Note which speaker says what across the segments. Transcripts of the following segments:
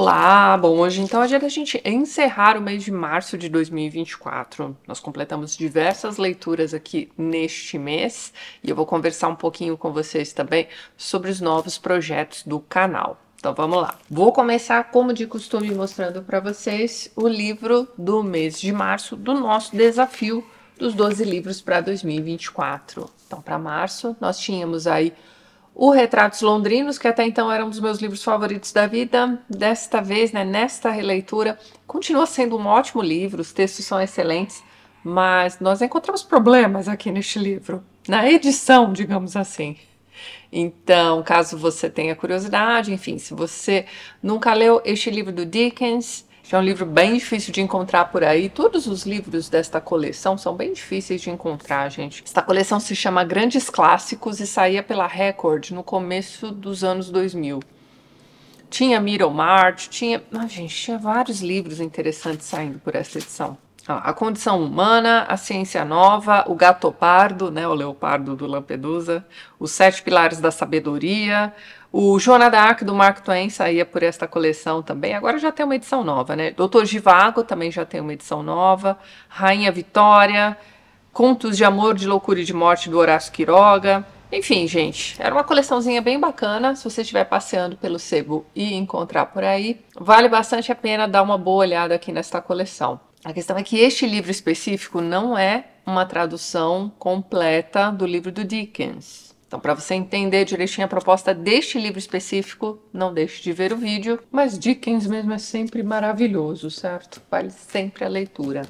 Speaker 1: Olá, bom, hoje então é dia da gente encerrar o mês de março de 2024. Nós completamos diversas leituras aqui neste mês e eu vou conversar um pouquinho com vocês também sobre os novos projetos do canal. Então vamos lá. Vou começar, como de costume, mostrando para vocês o livro do mês de março do nosso desafio dos 12 livros para 2024. Então, para março, nós tínhamos aí o Retratos Londrinos, que até então era um dos meus livros favoritos da vida, desta vez, né, nesta releitura, continua sendo um ótimo livro, os textos são excelentes, mas nós encontramos problemas aqui neste livro, na edição, digamos assim. Então, caso você tenha curiosidade, enfim, se você nunca leu este livro do Dickens, é um livro bem difícil de encontrar por aí. Todos os livros desta coleção são bem difíceis de encontrar, gente. Esta coleção se chama Grandes Clássicos e saía pela Record no começo dos anos 2000. Tinha Middlemarch, tinha. Ah, gente, tinha vários livros interessantes saindo por essa edição. a Condição Humana, A Ciência Nova, O Gato Pardo, né, o Leopardo do Lampedusa, Os Sete Pilares da Sabedoria, o Joana d'Arc do Mark Twain saía por esta coleção também. Agora já tem uma edição nova, né? Doutor Givago também já tem uma edição nova. Rainha Vitória, Contos de Amor, de Loucura e de Morte do Horácio Quiroga. Enfim, gente, era uma coleçãozinha bem bacana. Se você estiver passeando pelo sebo e encontrar por aí, vale bastante a pena dar uma boa olhada aqui nesta coleção. A questão é que este livro específico não é uma tradução completa do livro do Dickens. Então, para você entender direitinho a proposta deste livro específico, não deixe de ver o vídeo. Mas Dickens mesmo é sempre maravilhoso, certo? Vale sempre a leitura.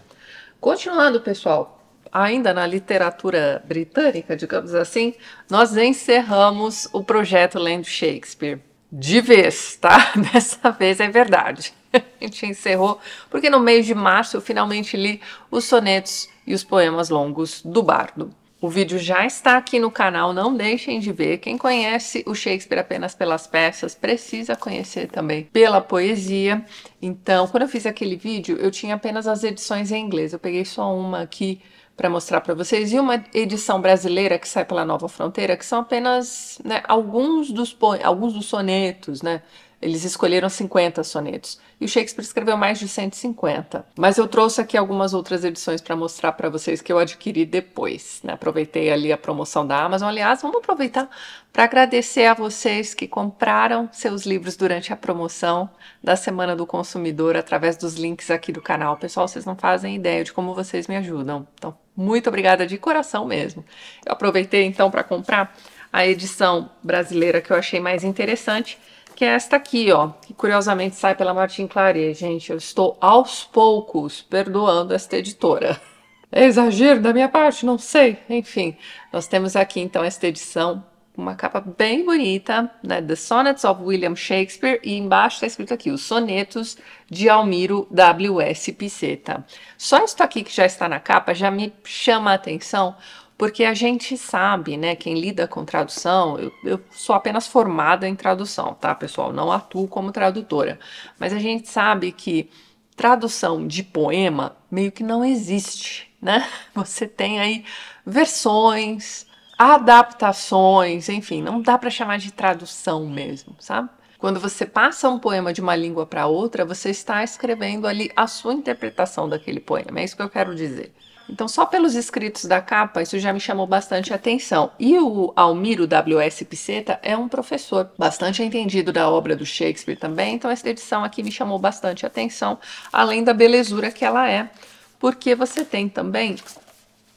Speaker 1: Continuando, pessoal, ainda na literatura britânica, digamos assim, nós encerramos o projeto Lendo Shakespeare. De vez, tá? Dessa vez é verdade. A gente encerrou porque no mês de março eu finalmente li os sonetos e os poemas longos do Bardo. O vídeo já está aqui no canal, não deixem de ver. Quem conhece o Shakespeare apenas pelas peças precisa conhecer também pela poesia. Então, quando eu fiz aquele vídeo, eu tinha apenas as edições em inglês. Eu peguei só uma aqui para mostrar para vocês e uma edição brasileira que sai pela Nova Fronteira, que são apenas né, alguns dos alguns dos sonetos, né? Eles escolheram 50 sonetos e o Shakespeare escreveu mais de 150. Mas eu trouxe aqui algumas outras edições para mostrar para vocês que eu adquiri depois. Né? Aproveitei ali a promoção da Amazon. Aliás, vamos aproveitar para agradecer a vocês que compraram seus livros durante a promoção da Semana do Consumidor através dos links aqui do canal. Pessoal, vocês não fazem ideia de como vocês me ajudam. Então, muito obrigada de coração mesmo. Eu aproveitei então para comprar a edição brasileira que eu achei mais interessante que é esta aqui, ó, que curiosamente sai pela Martin Claret. Gente, eu estou aos poucos perdoando esta editora. É exagero da minha parte, não sei. Enfim, nós temos aqui então esta edição, uma capa bem bonita, né? The Sonnets of William Shakespeare, e embaixo está escrito aqui os sonetos de Almiro W.S. Piceta. Só isso aqui que já está na capa já me chama a atenção, porque a gente sabe, né, quem lida com tradução, eu, eu, sou apenas formada em tradução, tá, pessoal? Não atuo como tradutora, mas a gente sabe que tradução de poema meio que não existe, né? Você tem aí versões, adaptações, enfim, não dá para chamar de tradução mesmo, sabe? Quando você passa um poema de uma língua para outra, você está escrevendo ali a sua interpretação daquele poema. É isso que eu quero dizer. Então, só pelos escritos da capa, isso já me chamou bastante atenção. E o Almiro W.S. Piceta é um professor bastante entendido da obra do Shakespeare também, então essa edição aqui me chamou bastante atenção, além da belezura que ela é, porque você tem também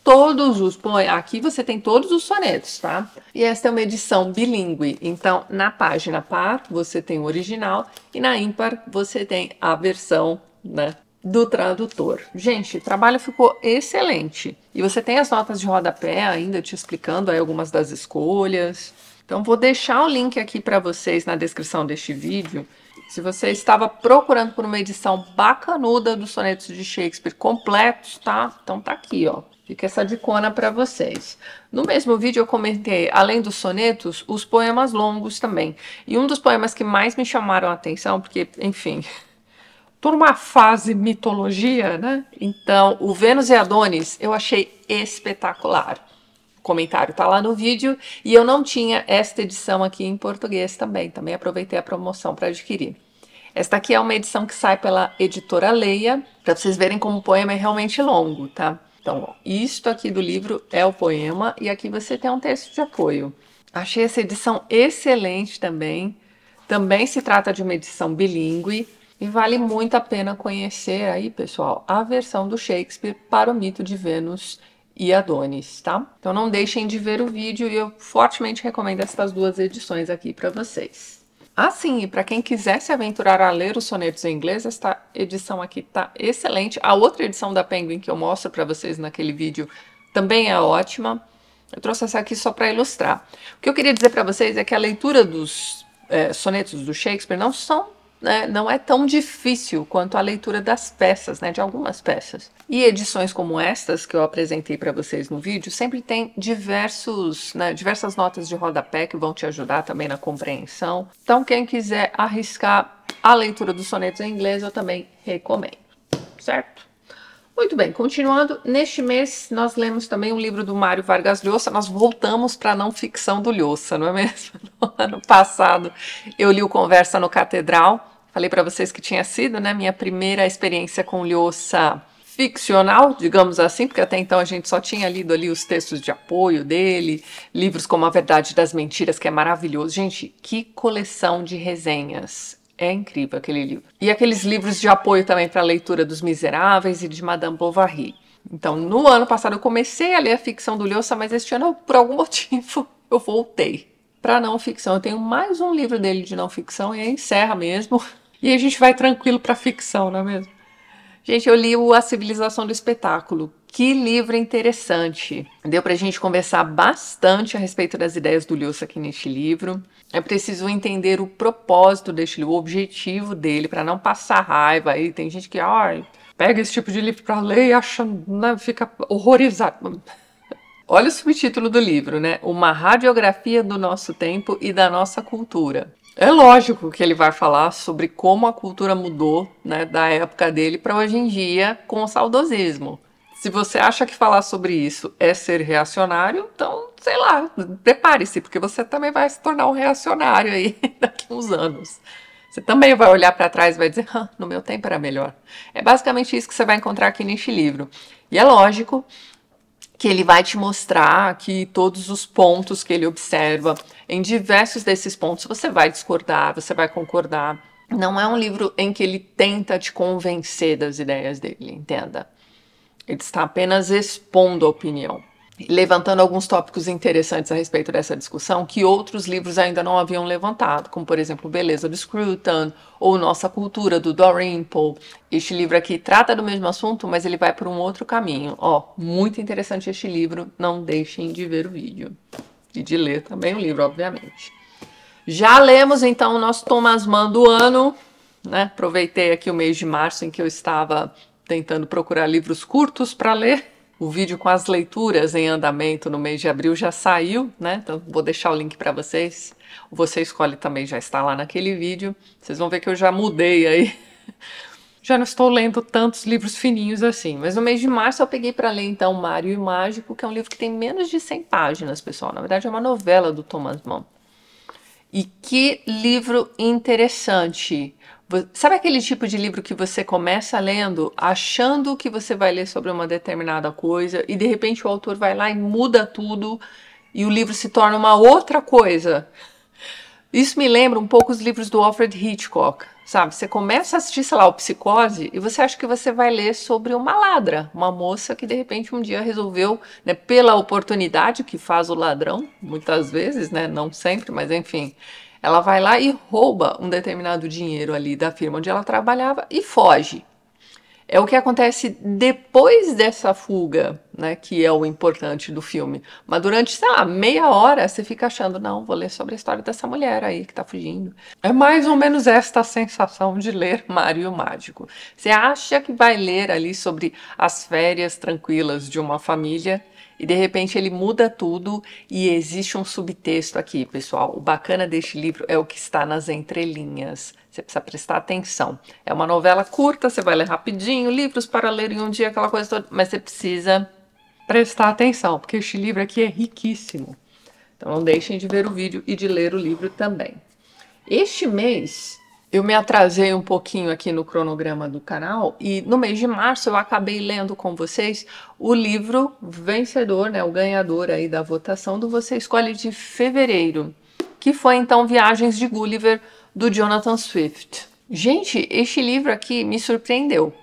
Speaker 1: todos os aqui você tem todos os sonetos, tá? E esta é uma edição bilíngue. Então, na página par você tem o original e na ímpar você tem a versão, né, do tradutor. Gente, o trabalho ficou excelente. E você tem as notas de rodapé ainda te explicando aí algumas das escolhas. Então vou deixar o link aqui para vocês na descrição deste vídeo. Se você estava procurando por uma edição bacanuda dos sonetos de Shakespeare completos, tá? Então tá aqui, ó. Fica essa dicona para vocês. No mesmo vídeo eu comentei, além dos sonetos, os poemas longos também. E um dos poemas que mais me chamaram a atenção, porque, enfim, Estou numa fase mitologia, né? Então, o Vênus e Adonis eu achei espetacular. O comentário está lá no vídeo e eu não tinha esta edição aqui em português também. Também aproveitei a promoção para adquirir. Esta aqui é uma edição que sai pela editora Leia, para vocês verem como o poema é realmente longo, tá? Então, isto aqui do livro é o poema e aqui você tem um texto de apoio. Achei essa edição excelente também. Também se trata de uma edição bilíngue. E vale muito a pena conhecer aí, pessoal, a versão do Shakespeare para o mito de Vênus e Adonis, tá? Então não deixem de ver o vídeo e eu fortemente recomendo essas duas edições aqui para vocês. Assim, sim, e para quem quiser se aventurar a ler os sonetos em inglês, esta edição aqui tá excelente. A outra edição da Penguin que eu mostro para vocês naquele vídeo também é ótima. Eu trouxe essa aqui só para ilustrar. O que eu queria dizer para vocês é que a leitura dos é, sonetos do Shakespeare não são né, não é tão difícil quanto a leitura das peças, né, de algumas peças. E edições como estas que eu apresentei para vocês no vídeo sempre tem diversos, né, diversas notas de rodapé que vão te ajudar também na compreensão. Então quem quiser arriscar a leitura dos sonetos em inglês eu também recomendo, certo? Muito bem, continuando, neste mês nós lemos também um livro do Mário Vargas Llosa, nós voltamos para a não ficção do Llosa, não é mesmo? No ano passado eu li o Conversa no Catedral, Falei para vocês que tinha sido, né, minha primeira experiência com louça ficcional, digamos assim, porque até então a gente só tinha lido ali os textos de apoio dele, livros como A Verdade das Mentiras, que é maravilhoso. Gente, que coleção de resenhas. É incrível aquele livro. E aqueles livros de apoio também para a leitura dos Miseráveis e de Madame Bovary. Então, no ano passado eu comecei a ler a ficção do Lhosa, mas este ano, por algum motivo, eu voltei para não ficção. Eu tenho mais um livro dele de não ficção e encerra mesmo e a gente vai tranquilo para ficção, não é mesmo? Gente, eu li o A Civilização do Espetáculo. Que livro interessante. Deu para a gente conversar bastante a respeito das ideias do Lewis aqui neste livro. É preciso entender o propósito deste livro, o objetivo dele, para não passar raiva. Aí tem gente que, ó, pega esse tipo de livro para ler e acha, né, fica horrorizado. Olha o subtítulo do livro, né? Uma radiografia do nosso tempo e da nossa cultura. É lógico que ele vai falar sobre como a cultura mudou né, da época dele para hoje em dia com o saudosismo. Se você acha que falar sobre isso é ser reacionário, então, sei lá, prepare-se, porque você também vai se tornar um reacionário aí daqui uns anos. Você também vai olhar para trás e vai dizer, ah, no meu tempo era melhor. É basicamente isso que você vai encontrar aqui neste livro. E é lógico que ele vai te mostrar que todos os pontos que ele observa. Em diversos desses pontos você vai discordar, você vai concordar. Não é um livro em que ele tenta te convencer das ideias dele, entenda. Ele está apenas expondo a opinião levantando alguns tópicos interessantes a respeito dessa discussão que outros livros ainda não haviam levantado, como por exemplo Beleza do Scruton ou Nossa Cultura do Dalrymple. Este livro aqui trata do mesmo assunto, mas ele vai por um outro caminho. Ó, muito interessante este livro, não deixem de ver o vídeo e de ler também o livro, obviamente. Já lemos então o nosso Thomas Mann do ano, né? Aproveitei aqui o mês de março em que eu estava tentando procurar livros curtos para ler o vídeo com as leituras em andamento no mês de abril já saiu, né? Então vou deixar o link para vocês. Você escolhe também já está lá naquele vídeo. Vocês vão ver que eu já mudei aí. Já não estou lendo tantos livros fininhos assim, mas no mês de março eu peguei para ler então Mário e Mágico, que é um livro que tem menos de 100 páginas, pessoal. Na verdade é uma novela do Thomas Mann. E que livro interessante! Sabe aquele tipo de livro que você começa lendo achando que você vai ler sobre uma determinada coisa e de repente o autor vai lá e muda tudo e o livro se torna uma outra coisa? Isso me lembra um pouco os livros do Alfred Hitchcock, sabe? Você começa a assistir, sei lá, o Psicose e você acha que você vai ler sobre uma ladra, uma moça que de repente um dia resolveu, né, pela oportunidade que faz o ladrão, muitas vezes, né, não sempre, mas enfim, ela vai lá e rouba um determinado dinheiro ali da firma onde ela trabalhava e foge. É o que acontece depois dessa fuga, né, que é o importante do filme. Mas durante, sei lá, meia hora você fica achando, não, vou ler sobre a história dessa mulher aí que tá fugindo. É mais ou menos esta sensação de ler Mário Mágico. Você acha que vai ler ali sobre as férias tranquilas de uma família e de repente ele muda tudo e existe um subtexto aqui, pessoal. O bacana deste livro é o que está nas entrelinhas. Você precisa prestar atenção. É uma novela curta, você vai ler rapidinho, livros para ler em um dia, aquela coisa toda, mas você precisa prestar atenção, porque este livro aqui é riquíssimo. Então não deixem de ver o vídeo e de ler o livro também. Este mês eu me atrasei um pouquinho aqui no cronograma do canal e no mês de março eu acabei lendo com vocês o livro vencedor, né, o ganhador aí da votação do Você Escolhe de fevereiro, que foi então Viagens de Gulliver do Jonathan Swift. Gente, este livro aqui me surpreendeu.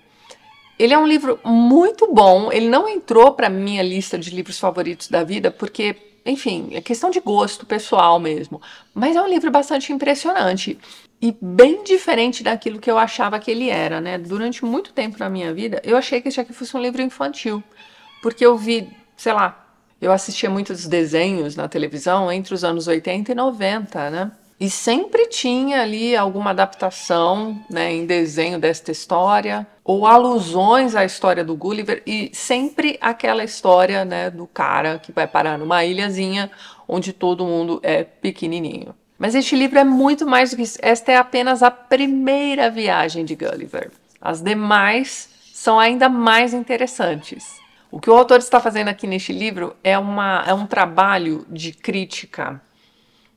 Speaker 1: Ele é um livro muito bom, ele não entrou para minha lista de livros favoritos da vida porque enfim, é questão de gosto pessoal mesmo. Mas é um livro bastante impressionante e bem diferente daquilo que eu achava que ele era, né? Durante muito tempo na minha vida, eu achei que esse aqui fosse um livro infantil, porque eu vi, sei lá, eu assistia muitos desenhos na televisão entre os anos 80 e 90, né? E sempre tinha ali alguma adaptação né, em desenho desta história, ou alusões à história do Gulliver, e sempre aquela história né, do cara que vai parar numa ilhazinha onde todo mundo é pequenininho. Mas este livro é muito mais do que isso. Esta é apenas a primeira viagem de Gulliver. As demais são ainda mais interessantes. O que o autor está fazendo aqui neste livro é, uma, é um trabalho de crítica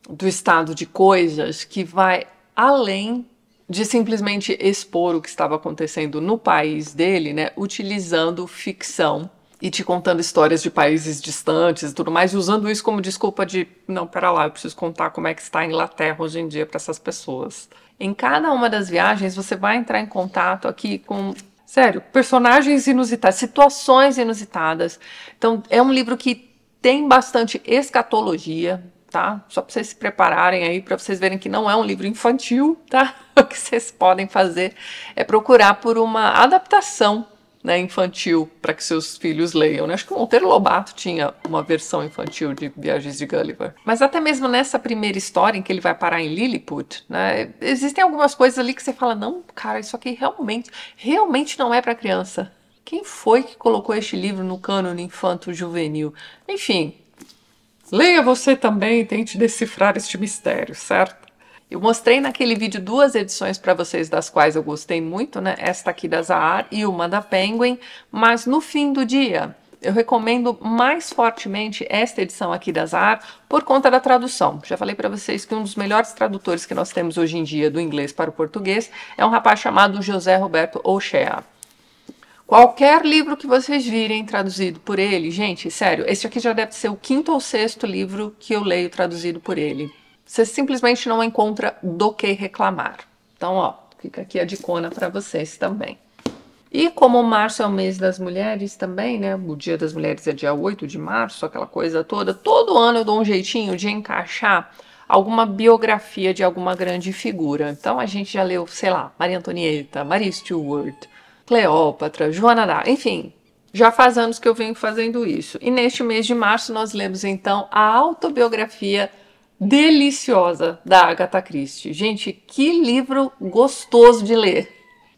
Speaker 1: do estado de coisas que vai além de simplesmente expor o que estava acontecendo no país dele, né, utilizando ficção e te contando histórias de países distantes e tudo mais, usando isso como desculpa de, não, pera lá, eu preciso contar como é que está a Inglaterra hoje em dia para essas pessoas. Em cada uma das viagens, você vai entrar em contato aqui com Sério, personagens inusitados, situações inusitadas. Então, é um livro que tem bastante escatologia, tá? Só para vocês se prepararem aí, para vocês verem que não é um livro infantil, tá? O que vocês podem fazer é procurar por uma adaptação né, infantil para que seus filhos leiam. Né? Acho que o Monteiro Lobato tinha uma versão infantil de Viagens de Gulliver. Mas até mesmo nessa primeira história em que ele vai parar em Lilliput, né, existem algumas coisas ali que você fala, não, cara, isso aqui realmente, realmente não é para criança. Quem foi que colocou este livro no cânone infanto-juvenil? Enfim, Leia você também e tente decifrar este mistério, certo? Eu mostrei naquele vídeo duas edições para vocês das quais eu gostei muito, né? Esta aqui da Zahar e uma da Penguin, mas no fim do dia eu recomendo mais fortemente esta edição aqui da Zahar por conta da tradução. Já falei para vocês que um dos melhores tradutores que nós temos hoje em dia do inglês para o português é um rapaz chamado José Roberto Ochea. Qualquer livro que vocês virem traduzido por ele, gente, sério, este aqui já deve ser o quinto ou sexto livro que eu leio traduzido por ele. Você simplesmente não encontra do que reclamar. Então, ó, fica aqui a dicona para vocês também. E como março é o mês das mulheres também, né? O Dia das Mulheres é dia 8 de março, aquela coisa toda. Todo ano eu dou um jeitinho de encaixar alguma biografia de alguma grande figura. Então a gente já leu, sei lá, Maria Antonieta, Maria Stewart, Cleópatra, Joana da, enfim, já faz anos que eu venho fazendo isso. E neste mês de março nós lemos então a autobiografia deliciosa da Agatha Christie. Gente, que livro gostoso de ler.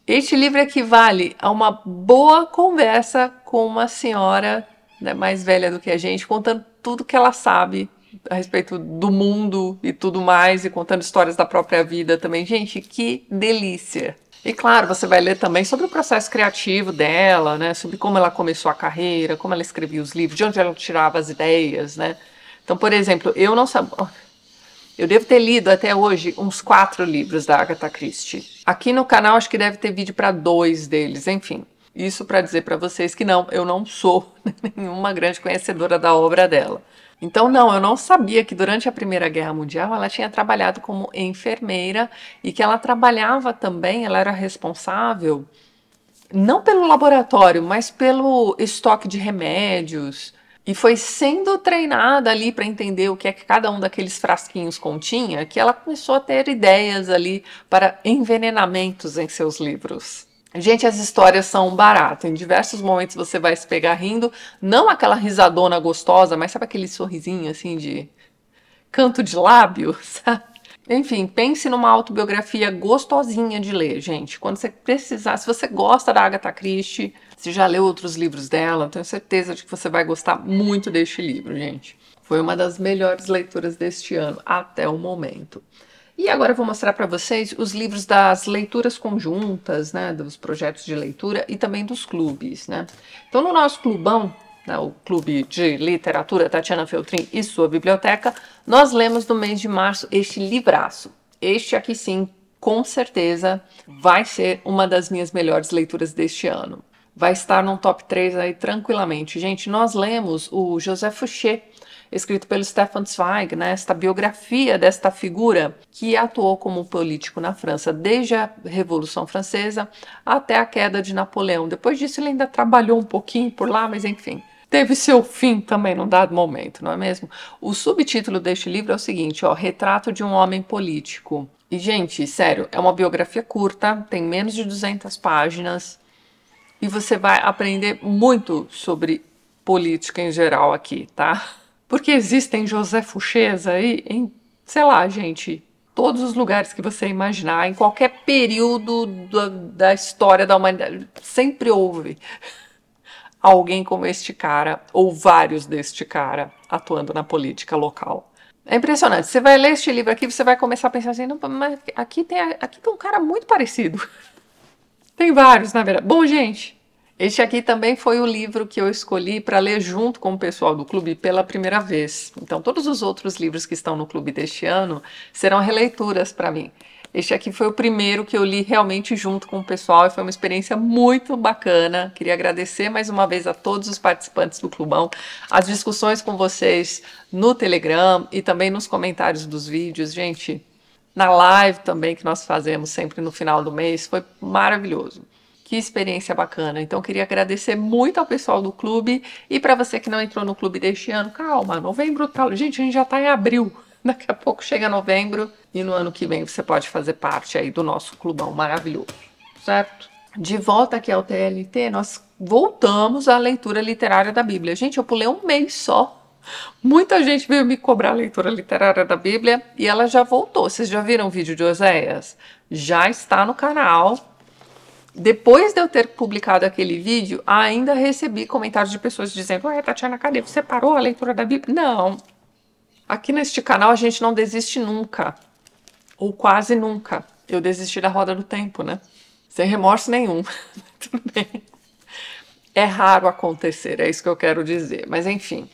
Speaker 1: Este livro equivale a uma boa conversa com uma senhora né, mais velha do que a gente, contando tudo que ela sabe a respeito do mundo e tudo mais, e contando histórias da própria vida também. Gente, que delícia! E claro, você vai ler também sobre o processo criativo dela, né? Sobre como ela começou a carreira, como ela escrevia os livros, de onde ela tirava as ideias, né? Então, por exemplo, eu não sabia. Eu devo ter lido até hoje uns quatro livros da Agatha Christie. Aqui no canal acho que deve ter vídeo para dois deles, enfim. Isso para dizer para vocês que não, eu não sou nenhuma grande conhecedora da obra dela. Então, não, eu não sabia que durante a Primeira Guerra Mundial ela tinha trabalhado como enfermeira e que ela trabalhava também, ela era responsável não pelo laboratório, mas pelo estoque de remédios. E foi sendo treinada ali para entender o que é que cada um daqueles frasquinhos continha que ela começou a ter ideias ali para envenenamentos em seus livros. Gente, as histórias são baratas. barato. Em diversos momentos você vai se pegar rindo, não aquela risadona gostosa, mas sabe aquele sorrisinho assim de canto de lábio, sabe? Enfim, pense numa autobiografia gostosinha de ler, gente. Quando você precisar, se você gosta da Agatha Christie, se já leu outros livros dela, tenho certeza de que você vai gostar muito deste livro, gente. Foi uma das melhores leituras deste ano até o momento. E agora eu vou mostrar para vocês os livros das leituras conjuntas, né, dos projetos de leitura e também dos clubes, né. Então no nosso clubão, né, o Clube de Literatura Tatiana Feltrin e sua biblioteca, nós lemos no mês de março este livraço. Este aqui sim, com certeza, vai ser uma das minhas melhores leituras deste ano vai estar num top 3 aí tranquilamente. Gente, nós lemos o José Fouché, escrito pelo Stefan Zweig, né, esta biografia desta figura que atuou como político na França desde a Revolução Francesa até a queda de Napoleão. Depois disso ele ainda trabalhou um pouquinho por lá, mas enfim. Teve seu fim também num dado momento, não é mesmo? O subtítulo deste livro é o seguinte, ó, Retrato de um Homem Político. E, gente, sério, é uma biografia curta, tem menos de 200 páginas, e você vai aprender muito sobre política em geral aqui, tá? Porque existem José Fuchês aí em, sei lá, gente, todos os lugares que você imaginar, em qualquer período da, da história da humanidade, sempre houve alguém como este cara, ou vários deste cara, atuando na política local. É impressionante. Você vai ler este livro aqui, você vai começar a pensar assim, não, mas aqui tem, aqui tem um cara muito parecido. Tem vários, na verdade. Bom, gente, este aqui também foi o livro que eu escolhi para ler junto com o pessoal do clube pela primeira vez. Então, todos os outros livros que estão no clube deste ano serão releituras para mim. Este aqui foi o primeiro que eu li realmente junto com o pessoal e foi uma experiência muito bacana. Queria agradecer mais uma vez a todos os participantes do Clubão, as discussões com vocês no Telegram e também nos comentários dos vídeos, gente. Na live também que nós fazemos sempre no final do mês, foi maravilhoso. Que experiência bacana. Então, queria agradecer muito ao pessoal do clube. E para você que não entrou no clube deste ano, calma, novembro tá. Gente, a gente já está em abril. Daqui a pouco chega novembro e no ano que vem você pode fazer parte aí do nosso clubão maravilhoso, certo? De volta aqui ao TLT, nós voltamos à leitura literária da Bíblia. Gente, eu pulei um mês só. Muita gente veio me cobrar a leitura literária da Bíblia e ela já voltou. Vocês já viram o vídeo de Oséias? Já está no canal depois de eu ter publicado aquele vídeo, ainda recebi comentários de pessoas dizendo: Ué, Tatiana, cadê? Você parou a leitura da Bíblia? Não. Aqui neste canal a gente não desiste nunca, ou quase nunca. Eu desisti da roda do tempo, né? Sem remorso nenhum. Tudo bem. É raro acontecer, é isso que eu quero dizer. Mas enfim,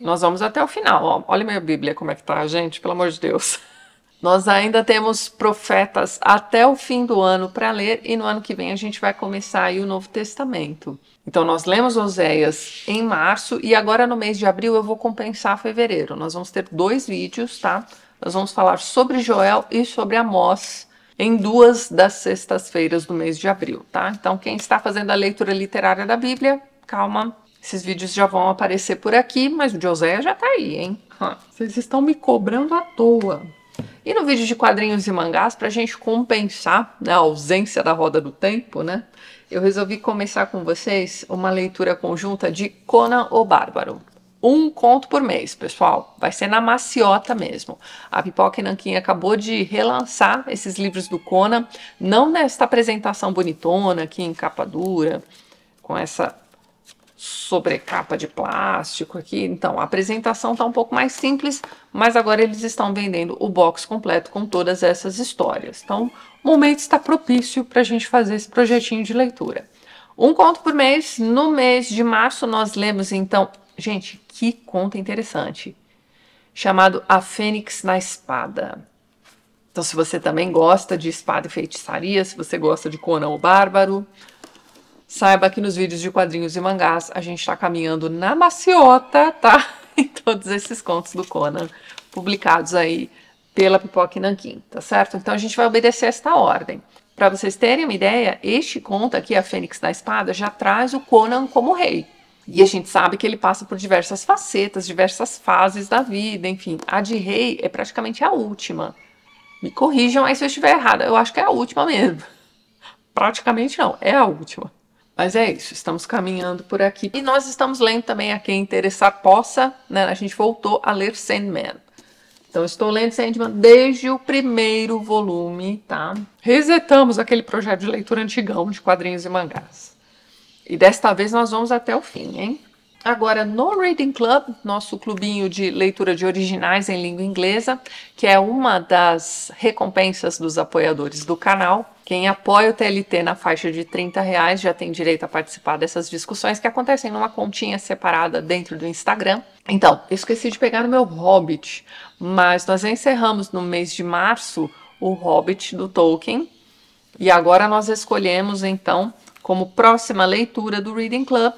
Speaker 1: nós vamos até o final. Olha minha Bíblia como é que tá, gente, pelo amor de Deus. Nós ainda temos profetas até o fim do ano para ler e no ano que vem a gente vai começar aí o Novo Testamento. Então nós lemos Oséias em março e agora no mês de abril eu vou compensar fevereiro. Nós vamos ter dois vídeos, tá? Nós vamos falar sobre Joel e sobre Amós em duas das sextas-feiras do mês de abril, tá? Então quem está fazendo a leitura literária da Bíblia, calma, esses vídeos já vão aparecer por aqui, mas o de Oséias já tá aí, hein? Vocês estão me cobrando à toa. E no vídeo de quadrinhos e mangás, para a gente compensar né, a ausência da roda do tempo, né, eu resolvi começar com vocês uma leitura conjunta de Conan o Bárbaro. Um conto por mês, pessoal. Vai ser na maciota mesmo. A Pipoca e Nanquim acabou de relançar esses livros do Conan, não nesta apresentação bonitona aqui em capa dura, com essa sobrecapa de plástico aqui. Então, a apresentação está um pouco mais simples, mas agora eles estão vendendo o box completo com todas essas histórias. Então, o momento está propício para a gente fazer esse projetinho de leitura. Um conto por mês. No mês de março, nós lemos então. Gente, que conto interessante! Chamado A Fênix na Espada. Então, se você também gosta de espada e feitiçaria, se você gosta de Conan o Bárbaro, Saiba que nos vídeos de quadrinhos e mangás a gente está caminhando na maciota, tá? Em todos esses contos do Conan publicados aí pela Pipoca e Nanquim, tá certo? Então a gente vai obedecer esta ordem. Para vocês terem uma ideia, este conto aqui, A Fênix da Espada, já traz o Conan como rei. E a gente sabe que ele passa por diversas facetas, diversas fases da vida, enfim. A de rei é praticamente a última. Me corrijam aí se eu estiver errada, eu acho que é a última mesmo. Praticamente não, é a última. Mas é isso, estamos caminhando por aqui. E nós estamos lendo também a quem interessar possa, né? A gente voltou a ler Sandman. Então estou lendo Sandman desde o primeiro volume, tá? Resetamos aquele projeto de leitura antigão de quadrinhos e mangás. E desta vez nós vamos até o fim, hein? Agora no Reading Club, nosso clubinho de leitura de originais em língua inglesa, que é uma das recompensas dos apoiadores do canal, quem apoia o TLT na faixa de 30 reais já tem direito a participar dessas discussões que acontecem numa continha separada dentro do Instagram. Então, eu esqueci de pegar o meu Hobbit, mas nós encerramos no mês de março o Hobbit do Tolkien e agora nós escolhemos então como próxima leitura do Reading Club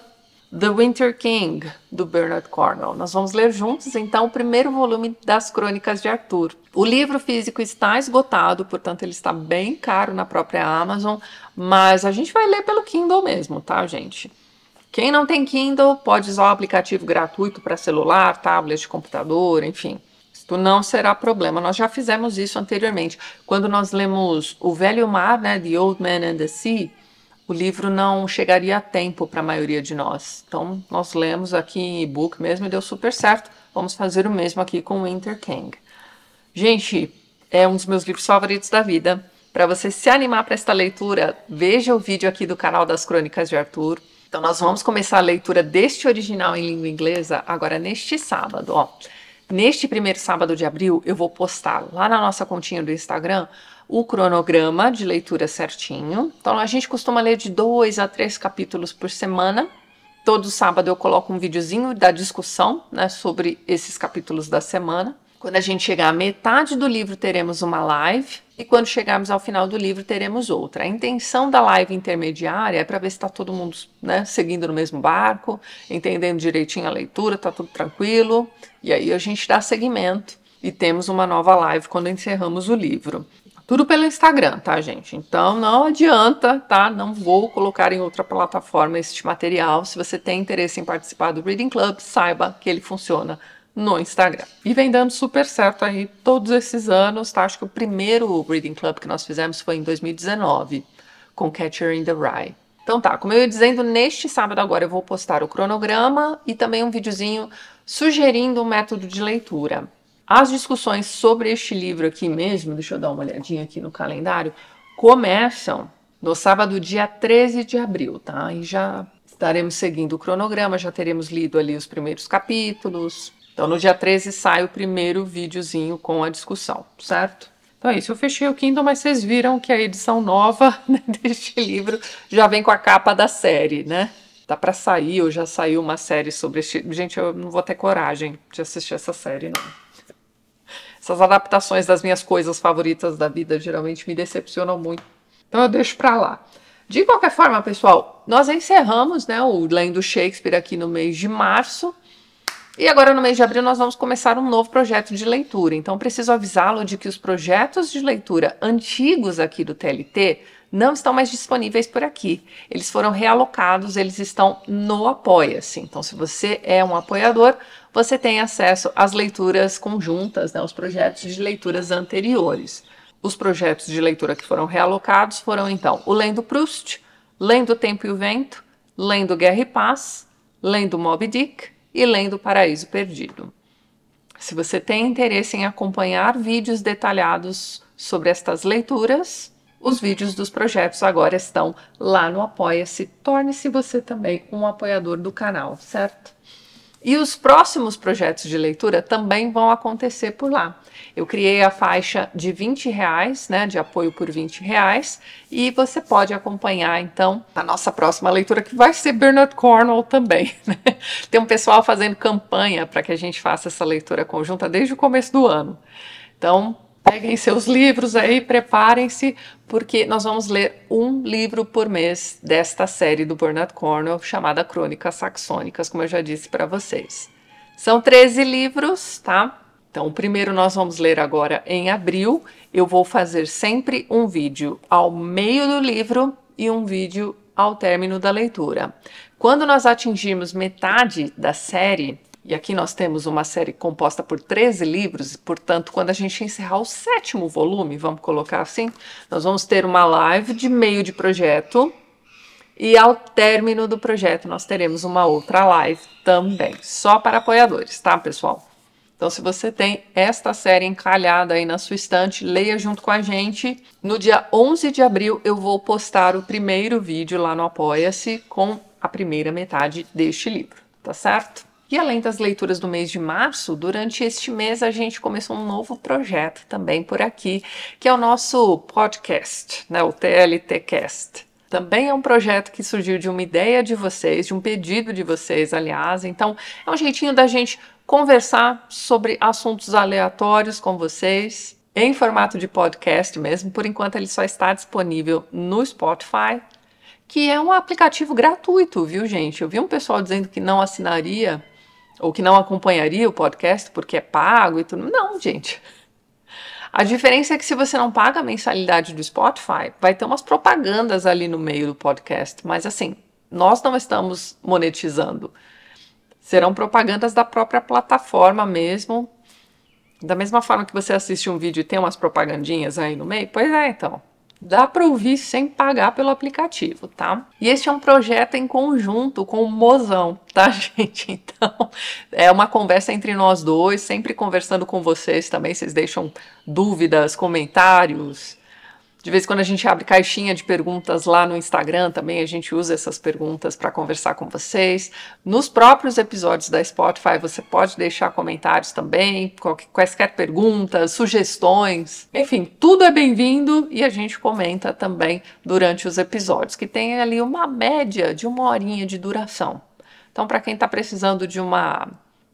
Speaker 1: The Winter King, do Bernard Cornwell. Nós vamos ler juntos, então, o primeiro volume das Crônicas de Arthur. O livro físico está esgotado, portanto, ele está bem caro na própria Amazon, mas a gente vai ler pelo Kindle mesmo, tá, gente? Quem não tem Kindle pode usar o aplicativo gratuito para celular, tablet, computador, enfim. Isto não será problema. Nós já fizemos isso anteriormente. Quando nós lemos O Velho Mar, né, The Old Man and the Sea, o livro não chegaria a tempo para a maioria de nós. Então, nós lemos aqui em e-book mesmo e deu super certo. Vamos fazer o mesmo aqui com Winter King. Gente, é um dos meus livros favoritos da vida. Para você se animar para esta leitura, veja o vídeo aqui do canal das Crônicas de Arthur. Então, nós vamos começar a leitura deste original em língua inglesa agora neste sábado. Ó. Neste primeiro sábado de abril, eu vou postar lá na nossa continha do Instagram o cronograma de leitura certinho. Então a gente costuma ler de dois a três capítulos por semana. Todo sábado eu coloco um videozinho da discussão né, sobre esses capítulos da semana. Quando a gente chegar à metade do livro, teremos uma live, e quando chegarmos ao final do livro, teremos outra. A intenção da live intermediária é para ver se está todo mundo né, seguindo no mesmo barco, entendendo direitinho a leitura, está tudo tranquilo, e aí a gente dá seguimento e temos uma nova live quando encerramos o livro. Tudo pelo Instagram, tá, gente? Então não adianta, tá? Não vou colocar em outra plataforma este material. Se você tem interesse em participar do Reading Club, saiba que ele funciona no Instagram. E vem dando super certo aí todos esses anos, tá? Acho que o primeiro Reading Club que nós fizemos foi em 2019, com Catcher in the Rye. Então tá, como eu ia dizendo, neste sábado agora eu vou postar o cronograma e também um videozinho sugerindo um método de leitura. As discussões sobre este livro aqui mesmo, deixa eu dar uma olhadinha aqui no calendário, começam no sábado, dia 13 de abril, tá? E já estaremos seguindo o cronograma, já teremos lido ali os primeiros capítulos. Então, no dia 13 sai o primeiro videozinho com a discussão, certo? Então é isso, eu fechei o Kindle, mas vocês viram que a edição nova né, deste livro já vem com a capa da série, né? Tá para sair, ou já saiu uma série sobre este. Gente, eu não vou ter coragem de assistir essa série, não. Essas adaptações das minhas coisas favoritas da vida geralmente me decepcionam muito. Então eu deixo para lá. De qualquer forma, pessoal, nós encerramos né, o Lendo Shakespeare aqui no mês de março. E agora, no mês de abril, nós vamos começar um novo projeto de leitura. Então, preciso avisá-lo de que os projetos de leitura antigos aqui do TLT não estão mais disponíveis por aqui. Eles foram realocados, eles estão no Apoia-se. Então, se você é um apoiador, você tem acesso às leituras conjuntas, né, os projetos de leituras anteriores. Os projetos de leitura que foram realocados foram, então, o Lendo Proust, Lendo Tempo e o Vento, Lendo Guerra e Paz, Lendo Moby Dick e Lendo Paraíso Perdido. Se você tem interesse em acompanhar vídeos detalhados sobre estas leituras, os vídeos dos projetos agora estão lá no Apoia-se. Torne-se você também um apoiador do canal, certo? E os próximos projetos de leitura também vão acontecer por lá. Eu criei a faixa de 20 reais, né, de apoio por 20 reais, e você pode acompanhar então a nossa próxima leitura, que vai ser Bernard Cornwell também. Né? Tem um pessoal fazendo campanha para que a gente faça essa leitura conjunta desde o começo do ano. Então, Peguem seus livros aí, preparem-se, porque nós vamos ler um livro por mês desta série do Bernard Cornwell, chamada Crônicas Saxônicas, como eu já disse para vocês. São 13 livros, tá? Então, o primeiro nós vamos ler agora em abril. Eu vou fazer sempre um vídeo ao meio do livro e um vídeo ao término da leitura. Quando nós atingirmos metade da série, e aqui nós temos uma série composta por 13 livros, portanto, quando a gente encerrar o sétimo volume, vamos colocar assim, nós vamos ter uma live de meio de projeto. E ao término do projeto, nós teremos uma outra live também, só para apoiadores, tá, pessoal? Então, se você tem esta série encalhada aí na sua estante, leia junto com a gente. No dia 11 de abril, eu vou postar o primeiro vídeo lá no Apoia-se com a primeira metade deste livro, tá certo? E além das leituras do mês de março, durante este mês a gente começou um novo projeto também por aqui, que é o nosso podcast, né, o TLTcast. Também é um projeto que surgiu de uma ideia de vocês, de um pedido de vocês, aliás. Então, é um jeitinho da gente conversar sobre assuntos aleatórios com vocês, em formato de podcast mesmo. Por enquanto, ele só está disponível no Spotify, que é um aplicativo gratuito, viu, gente? Eu vi um pessoal dizendo que não assinaria ou que não acompanharia o podcast porque é pago e tudo. Não, gente. A diferença é que se você não paga a mensalidade do Spotify, vai ter umas propagandas ali no meio do podcast, mas assim, nós não estamos monetizando. Serão propagandas da própria plataforma mesmo. Da mesma forma que você assiste um vídeo e tem umas propagandinhas aí no meio, pois é, então. Dá para ouvir sem pagar pelo aplicativo, tá? E este é um projeto em conjunto com o Mozão, tá, gente? Então, é uma conversa entre nós dois, sempre conversando com vocês também. Vocês deixam dúvidas, comentários, de vez em quando a gente abre caixinha de perguntas lá no Instagram também, a gente usa essas perguntas para conversar com vocês. Nos próprios episódios da Spotify, você pode deixar comentários também, quaisquer perguntas, sugestões. Enfim, tudo é bem-vindo e a gente comenta também durante os episódios, que tem ali uma média de uma horinha de duração. Então, para quem está precisando de uma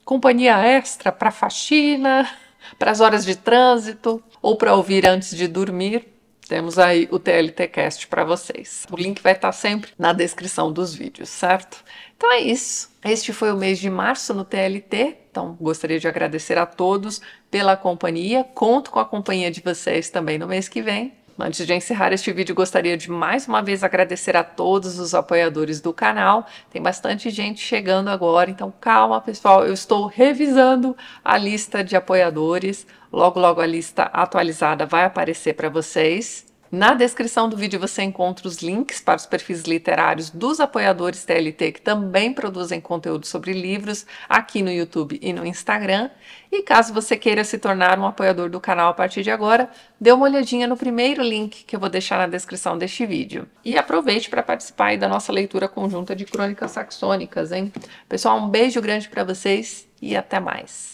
Speaker 1: companhia extra para faxina, para as horas de trânsito ou para ouvir antes de dormir, temos aí o TLTcast para vocês. O link vai estar tá sempre na descrição dos vídeos, certo? Então é isso. Este foi o mês de março no TLT. Então, gostaria de agradecer a todos pela companhia. Conto com a companhia de vocês também no mês que vem. Antes de encerrar este vídeo, gostaria de mais uma vez agradecer a todos os apoiadores do canal. Tem bastante gente chegando agora, então calma, pessoal. Eu estou revisando a lista de apoiadores. Logo, logo a lista atualizada vai aparecer para vocês. Na descrição do vídeo você encontra os links para os perfis literários dos apoiadores TLT que também produzem conteúdo sobre livros aqui no YouTube e no Instagram. E caso você queira se tornar um apoiador do canal a partir de agora, dê uma olhadinha no primeiro link que eu vou deixar na descrição deste vídeo. E aproveite para participar aí da nossa leitura conjunta de crônicas saxônicas, hein? Pessoal, um beijo grande para vocês e até mais.